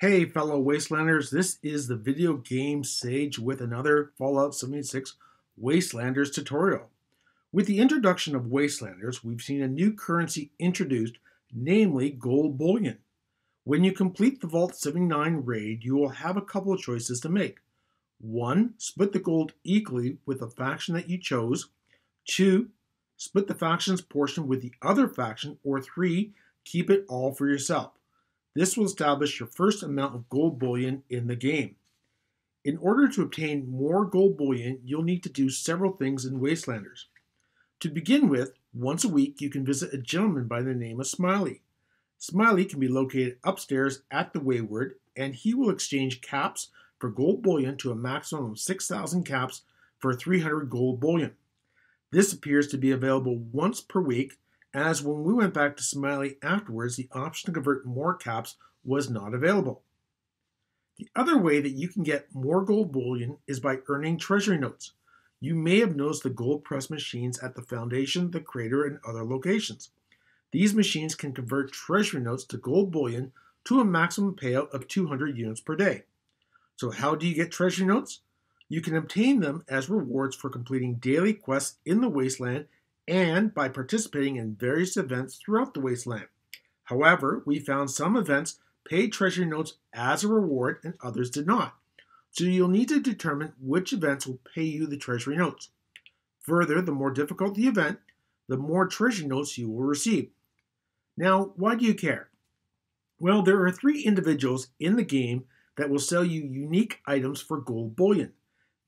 Hey fellow Wastelanders, this is the Video Game Sage with another Fallout 76 Wastelanders tutorial. With the introduction of Wastelanders, we've seen a new currency introduced, namely gold bullion. When you complete the Vault 79 raid, you will have a couple of choices to make. One, split the gold equally with the faction that you chose. Two, split the faction's portion with the other faction. Or three, keep it all for yourself. This will establish your first amount of gold bullion in the game. In order to obtain more gold bullion, you'll need to do several things in Wastelanders. To begin with, once a week you can visit a gentleman by the name of Smiley. Smiley can be located upstairs at the Wayward, and he will exchange caps for gold bullion to a maximum of 6,000 caps for 300 gold bullion. This appears to be available once per week as when we went back to Smiley afterwards, the option to convert more caps was not available. The other way that you can get more gold bullion is by earning treasury notes. You may have noticed the gold press machines at the foundation, the crater, and other locations. These machines can convert treasury notes to gold bullion to a maximum payout of 200 units per day. So, how do you get treasury notes? You can obtain them as rewards for completing daily quests in the wasteland and by participating in various events throughout the wasteland. However, we found some events paid treasury notes as a reward and others did not. So you'll need to determine which events will pay you the treasury notes. Further, the more difficult the event, the more treasury notes you will receive. Now, why do you care? Well, there are three individuals in the game that will sell you unique items for gold bullion.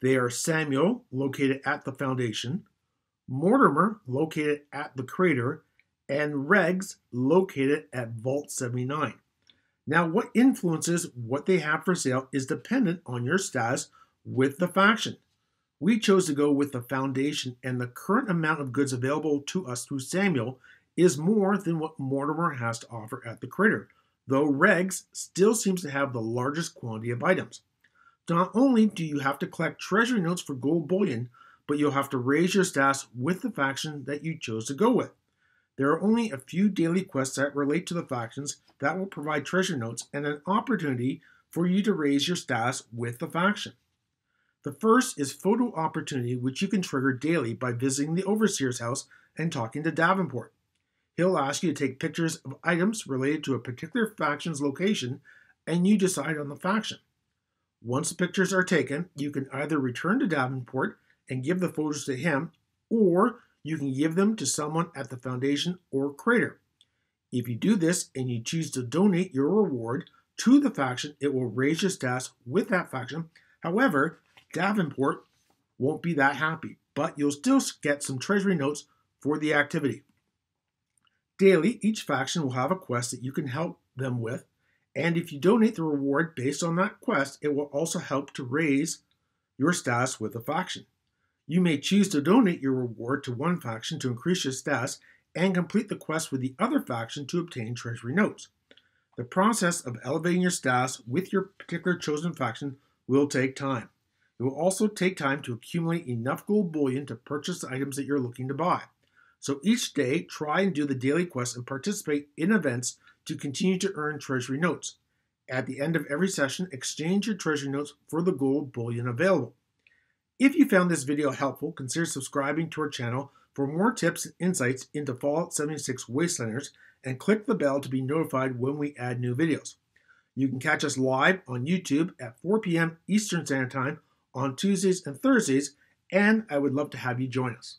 They are Samuel, located at the Foundation, Mortimer, located at the crater, and Regs, located at Vault 79. Now, what influences what they have for sale is dependent on your status with the faction. We chose to go with the Foundation, and the current amount of goods available to us through Samuel is more than what Mortimer has to offer at the crater, though Regs still seems to have the largest quantity of items. Not only do you have to collect treasury notes for gold bullion, but you'll have to raise your stats with the faction that you chose to go with. There are only a few daily quests that relate to the factions that will provide treasure notes and an opportunity for you to raise your stats with the faction. The first is Photo Opportunity, which you can trigger daily by visiting the Overseer's house and talking to Davenport. He'll ask you to take pictures of items related to a particular faction's location, and you decide on the faction. Once the pictures are taken, you can either return to Davenport and give the photos to him, or you can give them to someone at the foundation or crater. If you do this and you choose to donate your reward to the faction, it will raise your stats with that faction. However, Davenport won't be that happy, but you'll still get some treasury notes for the activity. Daily, each faction will have a quest that you can help them with, and if you donate the reward based on that quest, it will also help to raise your status with the faction. You may choose to donate your reward to one faction to increase your status and complete the quest with the other faction to obtain treasury notes. The process of elevating your status with your particular chosen faction will take time. It will also take time to accumulate enough gold bullion to purchase the items that you're looking to buy. So each day, try and do the daily quest and participate in events to continue to earn treasury notes. At the end of every session, exchange your treasury notes for the gold bullion available. If you found this video helpful, consider subscribing to our channel for more tips and insights into Fallout 76 Wastelanders and click the bell to be notified when we add new videos. You can catch us live on YouTube at 4 p.m. Eastern Standard Time on Tuesdays and Thursdays, and I would love to have you join us.